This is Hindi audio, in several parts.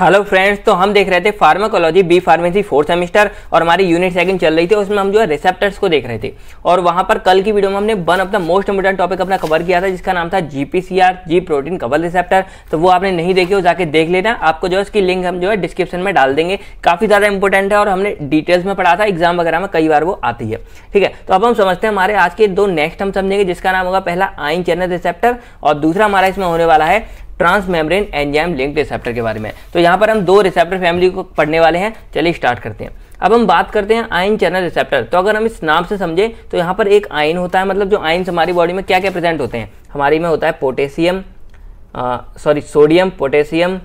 हेलो फ्रेंड्स तो हम देख रहे थे pharmacology B pharmacy fourth semester और हमारी यूनिट सेकंड चल रही थी उसमें हम जो है रिसेप्टर्स को देख रहे थे और वहां पर कल की वीडियो में हमने one of the most important topic अपना कवर किया था जिसका नाम था GPCR G protein coupled receptor तो वो आपने नहीं देखे हो जाके देख लेना आपको जो है उसकी लिंक हम जो है डिस्क्रिप्शन में डाल देंगे काफी ज्यादा इंपॉर्टेंट है और हमने डिटेल्स में पढ़ा था एग्जाम वगैरह में कई बार वो आती है ठीक है तो अब हम समझते हैं हमारे आज के दो नेक्स्ट हम समझेंगे जिसका नाम होगा पहला आइन चैनल रिसेप्टर और दूसरा हमारा इसमें होने वाला है ट्रांसमेम्ब्रेन एंजाइम लिंक रिसेप्टर के बारे में तो यहाँ पर हम दो रिसेप्टर फैमिली को पढ़ने वाले हैं चलिए स्टार्ट करते हैं अब हम बात करते हैं आयन चैनल रिसेप्टर तो अगर हम इस नाम से समझें तो यहाँ पर एक आयन होता है मतलब जो आयन हमारी बॉडी में क्या क्या प्रेजेंट होते हैं हमारी में होता है potassium sorry sodium potassium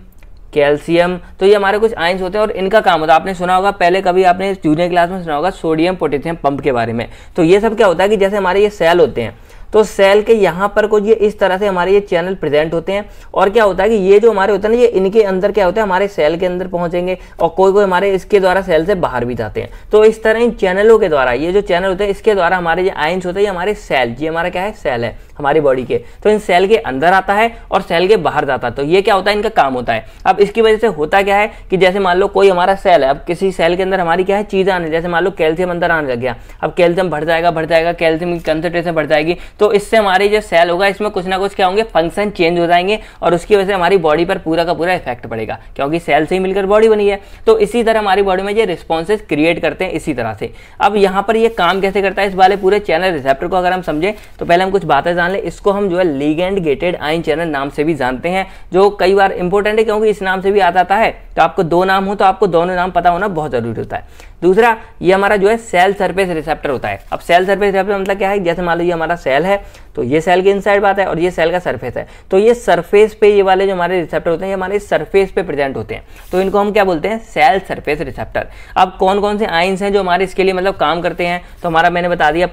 calcium तो ये हमारे कुछ आयन्स होते हैं और इनका काम होता है आपने सुना होगा पहले कभी आपने जूनियर क्लास में सुना होगा सोडियम पोटेशियम पंप के बारे में तो ये सब क्या होता है कि जैसे हमारे ये सेल होते हैं तो सेल के यहाँ पर कुछ ये इस तरह से हमारे ये चैनल प्रेजेंट होते हैं और क्या होता है कि ये जो हमारे होते हैं ना ये इनके अंदर क्या होता है हमारे सेल के अंदर पहुंचेंगे और कोई कोई हमारे इसके द्वारा सेल से बाहर भी जाते हैं तो इस तरह इन चैनलों के द्वारा ये जो चैनल होते हैं इसके द्वारा हमारे जो आयंस होते हैं ये हमारे सेल ये हमारा क्या है सेल है हमारी बॉडी के तो इन सेल के अंदर आता है और सेल के बाहर जाता है तो ये क्या होता है इनका काम होता है अब इसकी वजह से होता क्या है कि जैसे मान लो कोई हमारा सेल है अब किसी सेल के अंदर हमारी क्या है चीज आने जैसे मान लो कैल्शियम अंदर आने लग गया अब कैल्शियम बढ़ जाएगा बढ़ जाएगा कैल्शियम की कंसेंट्रेशन बढ़ जाएगी तो इससे हमारी जो सेल होगा इसमें कुछ ना कुछ क्या होंगे फंक्शन चेंज हो जाएंगे और उसकी वजह से हमारी बॉडी पर पूरा का पूरा इफेक्ट पड़ेगा क्योंकि सेल से ही मिलकर बॉडी बनी है तो इसी तरह हमारी बॉडी में ये रिस्पॉन्सेज क्रिएट करते हैं इसी तरह से अब यहां पर ये काम कैसे करता है इस वाले पूरे चैनल रिसेप्टर को अगर हम समझें तो पहले हम कुछ बातें जान चैनल है इसको हम जो है लीगेंड गेटेड आइन चैनल नाम से भी जानते हैं जो कई बार इंपॉर्टेंट है क्योंकि इस नाम से भी आ जाता है तो आपको दो नाम हो तो आपको दोनों नाम पता होना बहुत जरूरी होता है दूसरा ये हमारा जो है सेल सरफेस रिसेप्टर होता है अब सेल सरफेस रिसेप्टर मतलब क्या है जैसे मान लो ये हमारा सेल है तो ये सेल के इनसाइड बात है और ये सेल का सरफेस है तो ये सरफेस पे ये वाले जो हमारे रिसेप्टर होते हैं ये हमारे सरफेस पे प्रेजेंट होते हैं तो इनको हम क्या बोलते हैं सेल सरफेस रिसेप्टर अब कौन कौन से आइंस हैं जो हमारे इसके लिए मतलब काम करते हैं तो हमारा मैंने बता दिया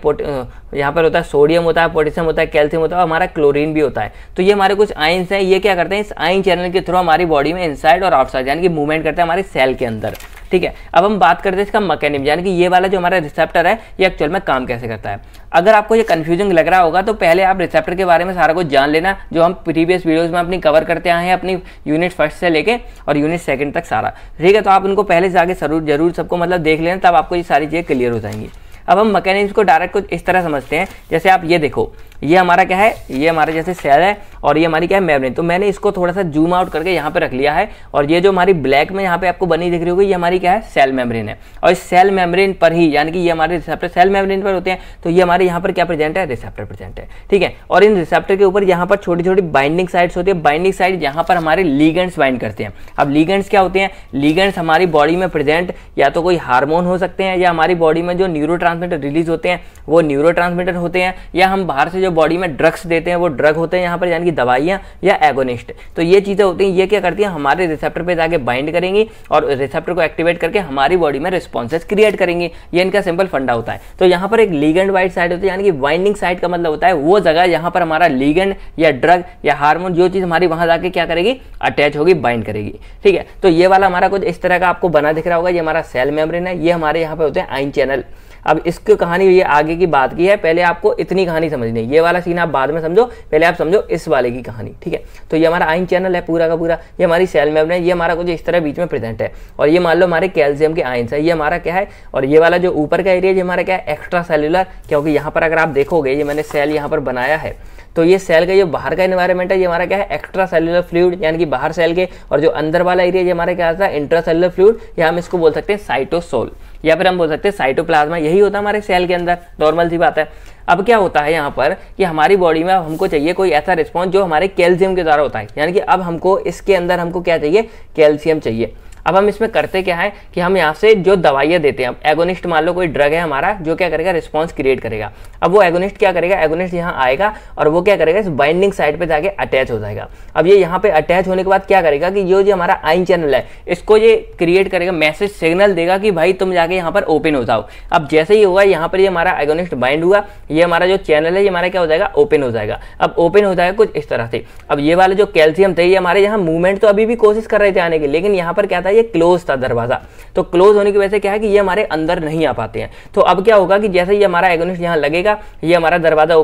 यहाँ पर होता है सोडियम होता है पोटेशियम होता है कैल्शियम होता है और हमारा क्लोरीन भी होता है तो ये हमारे कुछ आइंस हैं ये क्या करते हैं इस आइन चैनल के थ्रू हमारी बॉडी में इनसाइड और आउटसाइड यानी कि मूवमेंट करते हैं हमारे सेल के अंदर ठीक है अब हम बात करते हैं इसका मैकेनिज्म यानी कि ये वाला जो हमारा रिसेप्टर है ये एक्चुअल में काम कैसे करता है अगर आपको ये कन्फ्यूजिंग लग रहा होगा तो पहले आप रिसेप्टर के बारे में सारा कुछ जान लेना जो हम प्रीवियस वीडियोज़ में अपनी कवर करते आए हैं अपनी यूनिट फर्स्ट से लेके और यूनिट सेकेंड तक सारा ठीक है तो आप उनको पहले से आगे जरूर जरूर सबको मतलब देख लेना तब आपको ये सारी चीज़ें क्लियर हो जाएंगी अब हम मैकेनिज्म को डायरेक्ट कुछ इस तरह समझते हैं जैसे आप ये देखो ये हमारा क्या है ये हमारे जैसे सेल है और ये हमारी क्या है मेमरी तो मैंने इसको थोड़ा सा जूम आउट करके यहाँ पे रख लिया है और ये जो हमारी ब्लैक में यहाँ पे आपको बनी दिख रही होगी ये हमारी क्या है सेल मेम्ब्रेन है और इस सेल मेम्ब्रेन पर ही यानी कि ये हमारे रिसेप्टर सेल मेम्ब्रेन पर होते हैं तो ये हमारे यहाँ पर क्या प्रेजेंट है रिसेप्टर प्रेजेंट है ठीक है और इन रिसेप्टर के ऊपर यहाँ पर छोटी छोटी बाइंडिंग साइड्स होती है बाइंडिंग साइड यहाँ पर हमारे लीगेंट्स बाइंड करते हैं अब लीगेंट्स क्या होते हैं लीगेंट्स हमारी बॉडी में प्रेजेंट या तो कोई हार्मोन हो सकते हैं या हमारी बॉडी में जो न्यूरो रिलीज होते हैं वो न्यूरो होते हैं या हम बाहर से जो जो बॉडी में ड्रग्स देते हैं वो ड्रग होते हैं यहाँ पर यानी कि दवाइयाँ या एगोनिस्ट तो ये चीज़ें होती हैं ये क्या करती हैं हमारे रिसेप्टर पर जाके बाइंड करेंगी और रिसेप्टर को एक्टिवेट करके हमारी बॉडी में रिस्पॉन्सेज क्रिएट करेंगी ये इनका सिंपल फंडा होता है तो यहाँ पर एक लीगेंड वाइट साइड होती है यानी कि वाइंडिंग साइड का मतलब होता है वो जगह यहाँ पर हमारा लीगेंड या ड्रग या हार्मोन जो चीज़ हमारी वहाँ जाके क्या करेगी अटैच होगी बाइंड करेगी ठीक है तो ये वाला हमारा कुछ इस तरह का आपको बना दिख रहा होगा ये हमारा सेल मेम्ब्रेन है ये हमारे यहाँ पर होते हैं आइन चैनल अब इसकी कहानी ये आगे की बात की है पहले आपको इतनी कहानी समझनी है ये वाला सीन आप बाद में समझो पहले आप समझो इस वाले की कहानी ठीक है तो ये हमारा आइन चैनल है पूरा का पूरा ये हमारी सेल मैप है ये हमारा कुछ इस तरह बीच में प्रेजेंट है और ये मान लो हमारे कैल्शियम के आइंस है ये हमारा क्या है और ये वाला जो ऊपर का एरिया ये हमारा क्या है एक्स्ट्रा सेलुलर क्योंकि यहाँ पर अगर आप देखोगे ये मैंने सेल यहाँ पर बनाया है तो ये सेल का जो बाहर का इन्वायरमेंट है ये हमारा क्या है एक्स्ट्रा सेलुलर फ्लूड यानी कि बाहर सेल के और जो अंदर वाला एरिया ये हमारा क्या होता है इंट्रा सेलुलर फ्लूड या हम इसको बोल सकते हैं साइटोसोल या फिर हम बोल सकते हैं साइटोप्लाज्मा यही होता है हमारे सेल के अंदर नॉर्मल सी बात है अब क्या होता है यहाँ पर कि हमारी बॉडी में हमको चाहिए कोई ऐसा रिस्पॉन्स जो हमारे कैल्शियम के द्वारा होता है यानी कि अब हमको इसके अंदर हमको क्या चाहिए कैल्शियम चाहिए अब हम इसमें करते क्या है कि हम यहाँ से जो दवाइयाँ देते हैं अब एगोनिस्ट मान लो कोई ड्रग है हमारा जो क्या करेगा रिस्पॉन्स क्रिएट करेगा अब वो एगोनिस्ट क्या करेगा एगोनिस्ट यहाँ आएगा और वो क्या करेगा इस बाइंडिंग साइड पर जाके अटैच हो जाएगा अब ये यहाँ पर अटैच होने के बाद क्या करेगा कि ये जो हमारा आइन चैनल है इसको ये क्रिएट करेगा मैसेज सिग्नल देगा कि भाई तुम जाके यहाँ पर ओपन हो जाओ अब जैसे ही होगा यहाँ पर ये हमारा एगोनिस्ट बाइंड हुआ ये हमारा जो चैनल है ये हमारा क्या हो जाएगा ओपन हो जाएगा अब ओपन हो जाएगा कुछ इस तरह से अब ये वाले जो कैल्शियम थे ये हमारे यहाँ मूवमेंट तो अभी भी कोशिश कर रहे थे आने की लेकिन यहाँ पर क्या था ये क्लोज था दरवाज़ा तो क्लोज होने की वजह से क्या है कि ये हमारे अंदर नहीं आ पाते हैं तो अब क्या होगा कि जैसे ये हमारा एगोनिस्ट यहाँ लगेगा ये हमारा दरवाज़ा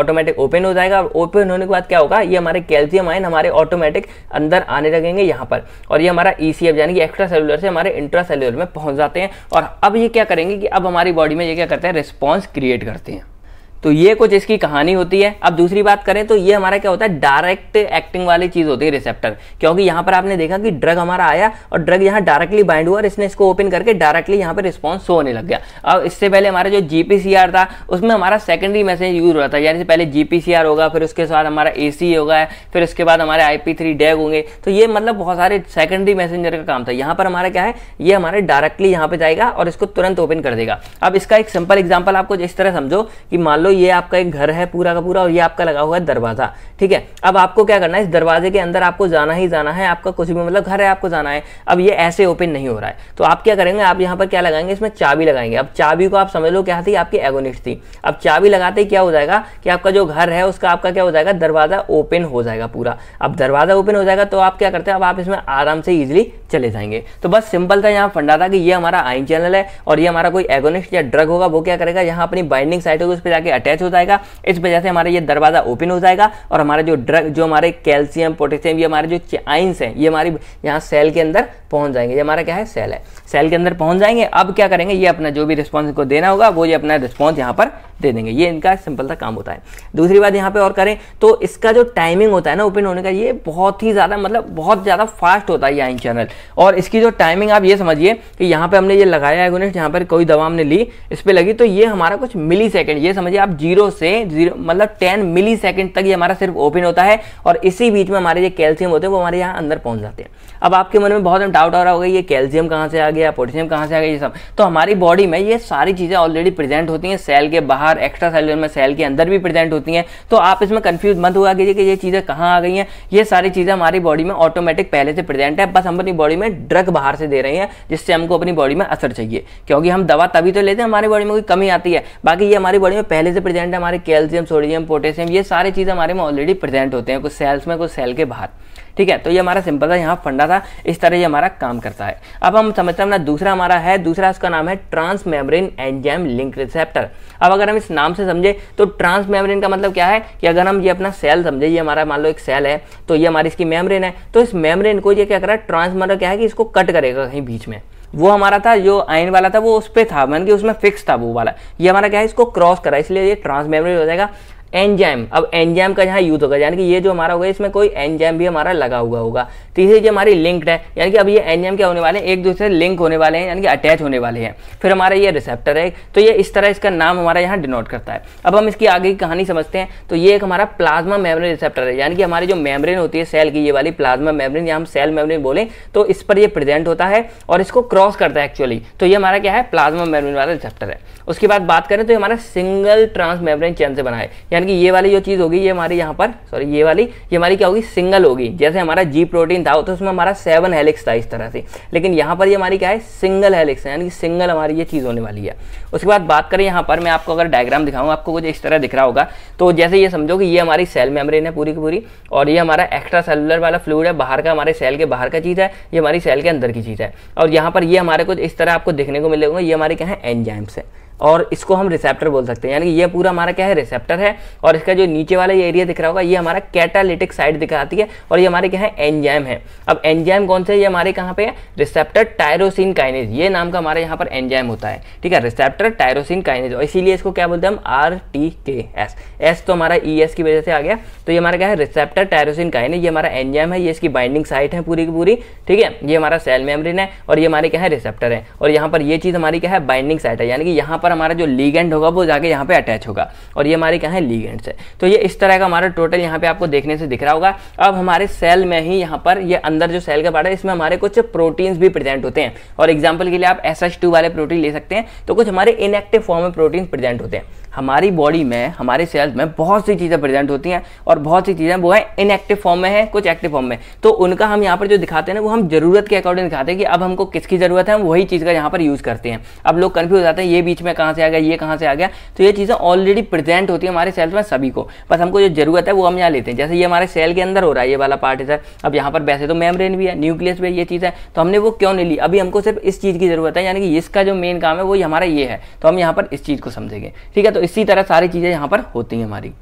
ऑटोमेटिक ओपन हो जाएगा और ओपन होने के बाद क्या होगा ये हमारे कैल्शियम आयन हमारे ऑटोमेटिक अंदर आने लगेंगे यहाँ पर और ये हमारा ई यानी कि एक्स्ट्रा सेलुलर से हमारे इंट्रा सेलुलर में पहुँच जाते हैं और अब ये क्या करेंगे कि अब हमारी बॉडी में ये क्या करते हैं रिस्पॉन्स क्रिएट करते हैं तो ये कुछ इसकी कहानी होती है अब दूसरी बात करें तो ये हमारा क्या होता है डायरेक्ट एक्टिंग वाली चीज़ होती है रिसेप्टर क्योंकि यहां पर आपने देखा कि ड्रग हमारा आया और ड्रग यहां डायरेक्टली बाइंड हुआ और इसने इसको ओपन करके डायरेक्टली यहां पर रिस्पॉन्स सो होने लग गया अब इससे पहले हमारा जो जीपीसीआर था उसमें हमारा सेकेंडरी मैसेज यूज हो रहा था यानी पहले जीपीसीआर होगा फिर उसके साथ हमारा ए होगा फिर उसके बाद हमारे आईपी थ्री डैग होंगे तो ये मतलब बहुत सारे सेकेंडरी मैसेजर का काम था यहां पर हमारा क्या है ये हमारे डायरेक्टली यहां पर जाएगा और इसको तुरंत ओपन कर देगा अब इसका एक सिंपल एग्जाम्पल आपको इस तरह समझो कि मान लो लो ये आपका एक घर है पूरा का पूरा और ये आपका लगा हुआ है दरवाज़ा ठीक है अब आपको क्या करना है इस दरवाजे के अंदर आपको जाना ही जाना है आपका कुछ भी मतलब घर है आपको जाना है अब ये ऐसे ओपन नहीं हो रहा है तो आप क्या करेंगे आप यहाँ पर क्या लगाएंगे इसमें चाबी लगाएंगे अब चाबी को आप समझ लो क्या थी आपकी एगोनिस्ट थी अब चाबी लगाते ही क्या हो जाएगा कि आपका जो घर है उसका आपका क्या हो जाएगा दरवाज़ा ओपन हो जाएगा पूरा अब दरवाज़ा ओपन हो जाएगा तो आप क्या करते हैं अब आप इसमें आराम से इजिली चले जाएंगे तो बस सिंपल था यहाँ फंडा था कि ये हमारा आइन चैनल है और ये हमारा कोई एगोनिस्ट या ड्रग होगा वो क्या करेगा यहाँ अपनी बाइंडिंग साइट होगी उस पर जाके अटैच हो जाएगा इस वजह से हमारा ये दरवाज़ा ओपन हो जाएगा और हमारा जो ड्रग जो हमारे कैल्शियम पोटेशियम ये हमारे जो आइंस हैं ये हमारी यहाँ सेल के अंदर पहुँच जाएंगे ये हमारा क्या है सेल है सेल के अंदर पहुँच जाएंगे अब क्या करेंगे ये अपना जो भी रिस्पॉन्स को देना होगा वो ये अपना रिस्पॉन्स यहाँ पर दे देंगे ये इनका सिंपल सा काम होता है दूसरी बात यहाँ पे और करें तो इसका जो टाइमिंग होता है ना ओपन होने का ये बहुत ही ज़्यादा मतलब बहुत ज़्यादा फास्ट होता है आइन चैनल और इसकी जो टाइमिंग आप ये समझिए कि यहाँ पर हमने ये लगाया है गुनेश यहाँ पर कोई दवा हमने ली इस पर लगी तो ये हमारा कुछ मिली सेकेंड ये समझिए आप जीरो से जीरो मतलब टेन मिली सेकेंड तक ये हमारा सिर्फ ओपन होता है और इसी बीच में हमारे ये कैल्शियम होते हैं वो हमारे यहाँ अंदर पहुँच जाते हैं अब आपके मन में बहुत डाउट आ रहा होगा ये कैल्शियम कहाँ से आ गया पोटेशियम कहाँ से आ गया ये सब तो हमारी बॉडी में ये सारी चीज़ें ऑलरेडी प्रेजेंट होती हैं सेल के बाहर एक्स्ट्रा सेल में सेल के अंदर भी प्रेजेंट होती हैं तो आप इसमें कन्फ्यूज मत हुआ कीजिए कि ये चीज़ें कहाँ आ गई हैं ये सारी चीज़ें हमारी बॉडी में ऑटोमेटिक पहले से प्रेजेंट है बस हम अपनी बॉडी में ड्रग बाहर से दे रहे हैं जिससे हमको अपनी बॉडी में असर चाहिए क्योंकि हम दवा तभी तो लेते हैं हमारी बॉडी में कोई कमी आती है बाकी ये हमारी बॉडी में पहले से प्रेजेंट है हमारे कैल्शियम सोडियम पोटेशियम ये सारी चीजें हमारे में ऑलरेडी प्रेजेंट होते हैं कुछ सेल्स में कुछ सेल के बाहर ठीक है तो ये हमारा सिंपल था यहाँ फंडा था इस तरह ये हमारा काम करता है अब हम समझते हैं ना दूसरा हमारा है दूसरा उसका नाम है transmembrane enzyme link receptor अब अगर हम इस नाम से समझे तो ट्रांस मेम्ब्रेन का मतलब क्या है कि अगर हम ये अपना सेल समझे ये हमारा मान लो एक सेल है तो ये हमारी इसकी मेम्ब्रेन है तो इस मेम्ब्रेन को ये क्या कर रहा है ट्रांस मतलब क्या है कि इसको कट करेगा कहीं बीच में वो हमारा था जो आयन वाला था वो उस पर था मतलब कि उसमें फिक्स था वो वाला ये हमारा क्या है इसको क्रॉस करा इसलिए ये ट्रांस मेम्ब्रेन हो जाएगा एंजाइम अब एंजाइम का यहाँ यूज होगा यानी कि ये जो हमारा होगा इसमें कोई एंजाइम भी हमारा लगा हुआ होगा तीसरी जो हमारी लिंक्ड है यानी कि अब ये एंजाइम क्या होने वाले हैं एक दूसरे लिंक होने वाले हैं यानी कि अटैच होने वाले हैं फिर हमारा ये रिसेप्टर है तो ये इस तरह इसका नाम हमारा यहाँ डिनोट करता है अब हम इसकी आगे की कहानी समझते हैं तो ये एक हमारा प्लाज्मा मेमोरी रिसेप्टर है यानी कि हमारी जो मेमरीन होती है सेल की ये वाली प्लाज्मा मेमरीन या हम सेल मेमरीन बोलें तो इस पर यह प्रेजेंट होता है और इसको क्रॉस करता है एक्चुअली तो ये हमारा क्या है प्लाज्मा मेमरीन वाला रिसेप्टर है उसके बाद बात करें तो ये हमारा सिंगल ट्रांसमेम्ब्रेन चैन से बना है यानी कि ये वाली जो चीज़ होगी ये हमारी यहाँ पर सॉरी ये वाली ये हमारी क्या होगी सिंगल होगी जैसे हमारा जी प्रोटीन था तो उसमें हमारा सेवन हेलिक्स था इस तरह से लेकिन यहाँ पर ये हमारी क्या है सिंगल हेलिक्स है यानी कि सिंगल हमारी ये चीज़ होने वाली है उसके बाद बात करें यहाँ पर मैं आपको अगर डायग्राम दिखाऊँ आपको कुछ इस तरह दिख रहा होगा तो जैसे ये समझो कि ये हमारी सेल मेम्ब्रेन है पूरी की पूरी और ये हमारा एक्स्ट्रा सेलुलर वाला फ्लूड है बाहर का हमारे सेल के बाहर का चीज़ है ये हमारी सेल के अंदर की चीज़ है और यहाँ पर ये हमारे कुछ इस तरह आपको देखने को मिलेगा ये हमारे क्या है एंजाइम्स है और इसको हम रिसेप्टर बोल सकते हैं यानी कि ये पूरा हमारा क्या है रिसेप्टर है और इसका जो नीचे वाला ये एरिया दिख रहा होगा ये हमारा कैटालिटिक साइड दिखाती है और ये हमारे क्या है एंजाइम है अब एंजाइम कौन से ये हमारे कहाँ पे है रिसेप्टर टायरोसिन काइनेज ये नाम का हमारे यहाँ पर एंजाइम होता है ठीक है रिसेप्टर टायरोसिन काइनेज और इसीलिए इसको क्या बोलते हैं हम R T K S S तो हमारा ई e एस की वजह से आ गया तो ये हमारा क्या है रिसेप्टर टायरोसिन काइनेज ये हमारा एंजाइम है ये इसकी बाइंडिंग साइट है पूरी की पूरी ठीक है ये हमारा सेल मेमरिन है और ये हमारे क्या है रिसेप्टर है और यहाँ पर ये चीज़ हमारी क्या है बाइंडिंग साइट है यानी कि यहाँ पर पर हमारा जो लीगेंड होगा वो जाके यहाँ पे अटैच होगा और ये हमारे क्या है लीगेंड्स है तो ये इस तरह का हमारा टोटल यहाँ पे आपको देखने से दिख रहा होगा अब हमारे सेल में ही यहाँ पर ये अंदर जो सेल का पार्ट है इसमें हमारे कुछ प्रोटीन्स भी प्रेजेंट होते हैं और एग्जाम्पल के लिए आप एस वाले प्रोटीन ले सकते हैं तो कुछ हमारे इनएक्टिव फॉर्म में प्रोटीन प्रेजेंट होते हैं हमारी बॉडी में हमारे सेल्स में बहुत सी चीज़ें प्रेजेंट होती हैं और बहुत सी चीज़ें वो हैं इनएक्टिव फॉर्म में है कुछ एक्टिव फॉर्म में तो उनका हम यहाँ पर जो दिखाते हैं ना वो हम जरूरत के अकॉर्डिंग दिखाते हैं कि अब हमको किसकी ज़रूरत है हम वही चीज़ का यहाँ पर यूज़ करते हैं अब लोग कन्फ्यूज आते हैं ये बीच में कहाँ से आ गया ये कहाँ से आ गया तो ये चीज़ें ऑलरेडी प्रेजेंट होती है हमारे सेल्स में सभी को बस हमको जो जरूरत है वो हम यहाँ लेते हैं जैसे ये हमारे सेल के अंदर हो रहा है ये वाला पार्ट है सर अब यहाँ पर वैसे तो मेमरेन भी है न्यूक्लियस भी है ये चीज़ है तो हमने वो क्यों नहीं ली अभी हमको सिर्फ इस चीज़ की ज़रूरत है यानी कि इसका जो मेन काम है वो हमारा ये है तो हम यहाँ पर इस चीज़ को समझेंगे ठीक है तो इसी तरह सारी चीज़ें यहाँ पर होती हैं हमारी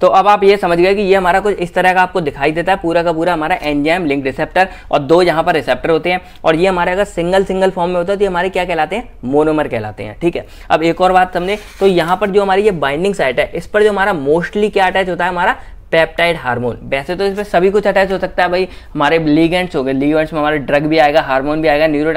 तो अब आप ये समझ गए कि ये हमारा कुछ इस तरह का आपको दिखाई देता है पूरा का पूरा हमारा एंजाइम लिंक रिसेप्टर और दो यहाँ पर रिसेप्टर होते हैं और ये हमारे अगर सिंगल सिंगल फॉर्म में होता है तो ये हमारे क्या कहलाते हैं मोनोमर कहलाते हैं ठीक है अब एक और बात समझे तो यहाँ पर जो हमारी ये बाइंडिंग साइट है इस पर जो हमारा मोस्टली क्या अटैच होता है हमारा पेप्टाइड हार्मोन वैसे तो इसमें सभी कुछ अटैच हो सकता है भाई हमारे लीगेंट्स हो गए लीगेंट्स में हमारे ड्रग भी आएगा हार्मोन भी आएगा न्यूरो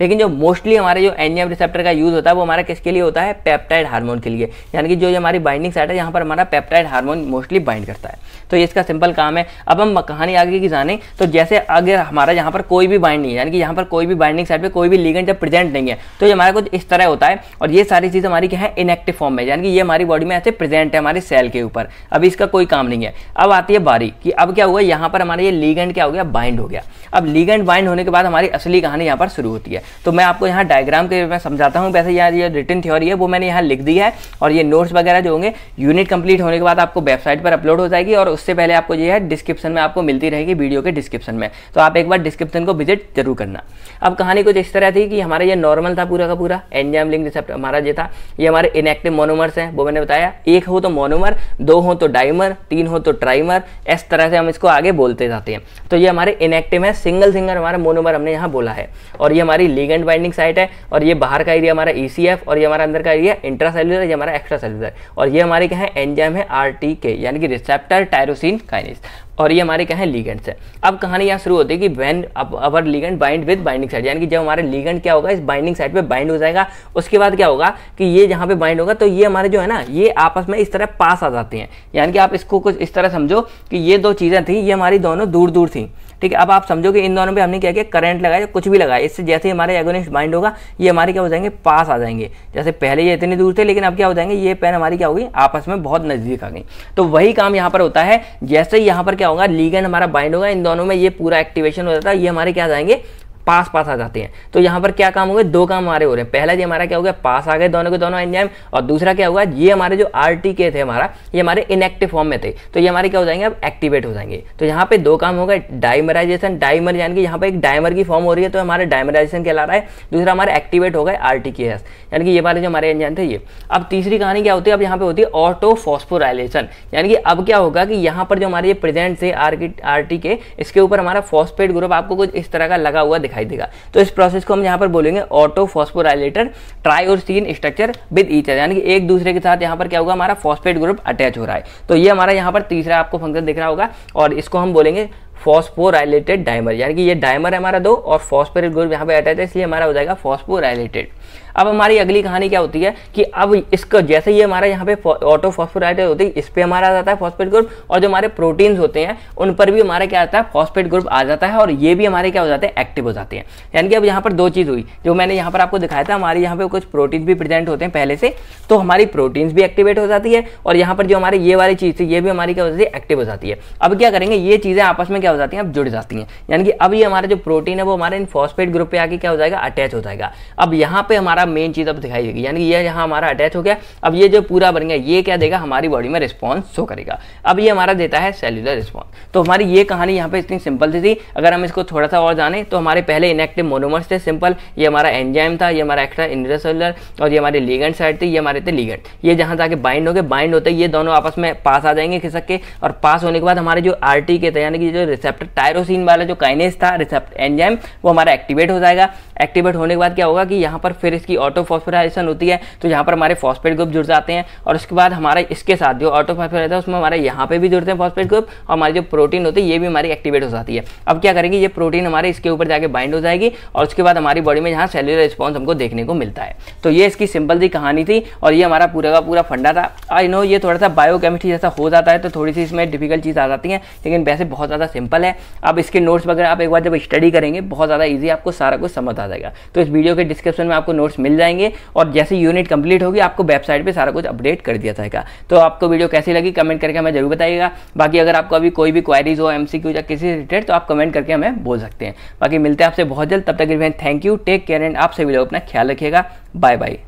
लेकिन जो मोस्टली हमारे जो एनजीएम रिसेप्टर का यूज़ होता है वो हमारा किसके लिए होता है पेप्टाइड हार्मोन के लिए यानी कि जो हमारी बाइंडिंग साइट है यहाँ पर हमारा पेप्टाइड हार्मोन मोस्टली बाइंड करता है तो ये इसका सिंपल काम है अब हम कहानी आगे की जाने तो जैसे अगर हमारा यहाँ पर कोई भी बाइंड नहीं है यानी कि यहाँ पर कोई भी बाइंडिंग साइट पर कोई भी लीगेंट जब प्रेजेंट नहीं है तो ये हमारा कुछ इस तरह होता है और ये सारी चीज़ हमारी क्या है इनएक्टिव फॉर्म में यानी कि ये हमारी बॉडी में ऐसे प्रेजेंट है हमारे सेल के ऊपर अभी इसका कोई काम नहीं है है अब आती है बारी कि अब क्या हुआ यहाँ पर हमारे ये लीगेंड क्या हो गया बाइंड हो गया अब लीगेंड बाइंड होने के बाद हमारी असली कहानी यहाँ पर शुरू होती है तो मैं आपको यहाँ डायग्राम के मैं समझाता हूँ वैसे यहाँ ये रिटर्न थ्योरी है वो मैंने यहाँ लिख दी है और ये नोट्स वगैरह जो होंगे यूनिट कंप्लीट होने के बाद आपको वेबसाइट पर अपलोड हो जाएगी और उससे पहले आपको ये है डिस्क्रिप्शन में आपको मिलती रहेगी वीडियो के डिस्क्रिप्शन में तो आप एक बार डिस्क्रिप्शन को विजिट जरूर करना अब कहानी कुछ इस तरह थी कि हमारा ये नॉर्मल था पूरा का पूरा एंजाम लिंग रिसेप्ट हमारा जो था ये हमारे इनएक्टिव मोनोमर्स हैं वो मैंने बताया एक हो तो मोनोमर दो हो तो डाइमर तीन ट्राइमीन हो तो ट्राइमर इस तरह से हम इसको आगे बोलते जाते हैं तो ये हमारे इनएक्टिव है सिंगल सिंगल हमारा मोनोमर हमने यहाँ बोला है और ये हमारी लीगेंड बाइंडिंग साइट है और ये बाहर का एरिया हमारा ई e और ये हमारा अंदर का एरिया इंट्रासेलुलर ये हमारा एक्स्ट्रा सेलुलर और ये हमारे क्या है एनजेम है आर यानी कि रिसेप्टर टायरोसिन काइनिस और ये हमारे क्या है लीगेंड्स है अब कहानी यहाँ शुरू होती है कि when our ligand bind with binding site यानी कि जब हमारे लीगेंड क्या होगा इस बाइंडिंग साइड पे बाइंड हो जाएगा उसके बाद क्या होगा कि ये जहाँ पे बाइंड होगा तो ये हमारे जो है ना ये आपस में इस तरह पास आ जाती हैं यानी कि आप इसको कुछ इस तरह समझो कि ये दो चीज़ें थी ये हमारी दोनों दूर दूर थी ठीक है अब आप समझोगे इन दोनों पे हमने क्या किया करंट लगाया कुछ भी लगाया इससे जैसे हमारे एगोनिस्ट बाइंड होगा ये हमारे क्या हो जाएंगे पास आ जाएंगे जैसे पहले ये इतने दूर थे लेकिन अब क्या हो जाएंगे ये पेन हमारी क्या होगी आपस में बहुत नज़दीक आ गई तो वही काम यहाँ पर होता है जैसे यहाँ पर क्या होगा लीगन हमारा बाइंड होगा इन दोनों में ये पूरा एक्टिवेशन हो जाता है ये हमारे क्या जाएंगे पास पास आ जाते हैं तो यहाँ पर क्या काम हो गए दो काम हमारे हो रहे हैं पहला ये हमारा क्या हो गया पास आ गए दोनों के दोनों एंजाइम और दूसरा क्या हुआ ये हमारे जो आर टी के थे हमारा ये हमारे इनएक्टिव फॉर्म में थे तो ये हमारे क्या हो जाएंगे अब एक्टिवेट हो जाएंगे तो यहाँ पे दो काम हो गए डाइमराइजेशन डाइमर यानी कि यहाँ पर एक डायमर की फॉर्म हो रही है तो हमारा डाइमराइजेशन कहला रहा है दूसरा हमारे एक्टिवेट हो गए आर टी के यानी कि ये वाले जो हमारे एंजाइम थे ये अब तीसरी कहानी क्या होती है अब यहाँ पे होती है ऑटोफॉस्फोराइलेशन यानी कि अब क्या होगा कि यहाँ पर जो हमारे ये प्रेजेंट थे आर टी के इसके ऊपर हमारा फॉस्फेट ग्रुप आपको कुछ इस तरह का लगा हुआ दिखा दिखाई देगा तो इस प्रोसेस को हम यहाँ पर बोलेंगे ऑटो फॉस्फोराइलेटर ट्राई और सीन स्ट्रक्चर विद ईचर यानी कि एक दूसरे के साथ यहाँ पर क्या होगा हमारा फॉस्फेट ग्रुप अटैच हो रहा है तो ये हमारा यहाँ पर तीसरा आपको फंक्शन दिख रहा होगा और इसको हम बोलेंगे फॉस्फोराइलेटेड डायमर यानी कि ये डायमर है हमारा दो और फॉस्फोरिक ग्रुप यहाँ पे अटैच है तो इसलिए हमारा हो जाएगा फॉस्फोराइलेटेड अब हमारी अगली कहानी क्या होती है कि अब इसका जैसे ही हमारा यहाँ पे ऑटो फॉस्फोराइलेटेड होती है इस पर हमारा आ जाता है फॉस्फेट ग्रुप और जो हमारे प्रोटीन्स होते हैं उन पर भी हमारा क्या आता है फॉस्फेट ग्रुप आ जाता है और ये भी हमारे क्या हो जाते हैं एक्टिव हो जाते हैं यानी कि अब यहाँ पर दो चीज़ हुई जो मैंने यहाँ पर आपको दिखाया था हमारे यहाँ पे कुछ प्रोटीन भी प्रेजेंट होते हैं पहले से तो हमारी प्रोटीन्स भी एक्टिवेट हो जाती है और यहाँ पर जो हमारे ये वाली चीज़ थी ये भी हमारी क्या हो जाती है एक्टिव हो जाती है अब क्या करेंगे ये चीज़ें आपस में क्या हो जाती है अब जुड़ जाती है यानी कि अब ये हमारा जो प्रोटीन है वो हमारे इन फॉस्फेट ग्रुप पे आके क्या हो जाएगा अटैच हो जाएगा अब यहाँ पे हमारा मेन चीज़ अब दिखाई देगी यानी कि ये यहाँ हमारा अटैच हो गया अब ये जो पूरा बन गया ये क्या देगा हमारी बॉडी में रिस्पॉन्स शो करेगा अब ये हमारा देता है सेल्यूलर रिस्पॉन्स तो हमारी ये कहानी यहाँ पे इतनी सिंपल सी थी अगर हम इसको थोड़ा सा और जाने तो हमारे पहले इनएक्टिव मोनोमर्स थे सिंपल ये हमारा एंजाइम था ये हमारा एक्स्ट्रा इंड्रेसोलर और ये हमारे लीगेंट साइड थे ये हमारे थे लीगेंट ये जहाँ जाके बाइंड हो गए बाइंड होते ये दोनों आपस में पास आ जाएंगे खिसक के और पास होने के बाद हमारे जो आर के थे यानी कि जो रिसेप्टर टायरोसिन वाला जो काइनेस था रिसेप्ट एंजाइम वो हमारा एक्टिवेट हो जाएगा एक्टिवेट होने के बाद क्या होगा कि यहाँ पर फिर इसकी ऑटोफॉस्फोराइजेशन होती है तो यहाँ पर हमारे फॉस्फेट ग्रुप जुड़ जाते हैं और उसके बाद हमारा इसके साथ जो ऑटोफॉस्फोराइज है उसमें हमारे यहाँ पर भी जुड़ते हैं फॉस्फेट ग्रुप और हमारी जो प्रोटीन होती है ये भी हमारी एक्टिवेट हो जाती है अब क्या करेगी ये प्रोटीन हमारे इसके ऊपर जाकर बाइंड हो जाएगी और उसके बाद हमारी बॉडी में यहाँ सेलुलर रिस्पॉन्स हमको देखने को मिलता है तो ये इसकी सिंपल सी कहानी थी और ये हमारा पूरा का पूरा फंडा था आई नो ये थोड़ा सा बायोकेमिस्ट्री जैसा हो जाता है तो थोड़ी सी इसमें डिफिकल्ट चीज़ आ जाती है लेकिन वैसे बहुत ज़्यादा सिंपल सिंपल है आप इसके नोट्स वगैरह आप एक बार जब स्टडी करेंगे बहुत ज़्यादा ईजी आपको सारा कुछ समझ आ जाएगा तो इस वीडियो के डिस्क्रिप्शन में आपको नोट्स मिल जाएंगे और जैसे यूनिट कंप्लीट होगी आपको वेबसाइट पर सारा कुछ अपडेट कर दिया जाएगा तो आपको वीडियो कैसी लगी कमेंट करके हमें जरूर बताइएगा बाकी अगर आपको अभी कोई भी क्वारीज हो एम या किसी रिलेटेड तो आप कमेंट करके हमें बोल सकते हैं बाकी मिलते हैं आपसे बहुत जल्द तब तक thank you take care and आप सभी लोग अपना ख्याल रखिएगा बाय बाय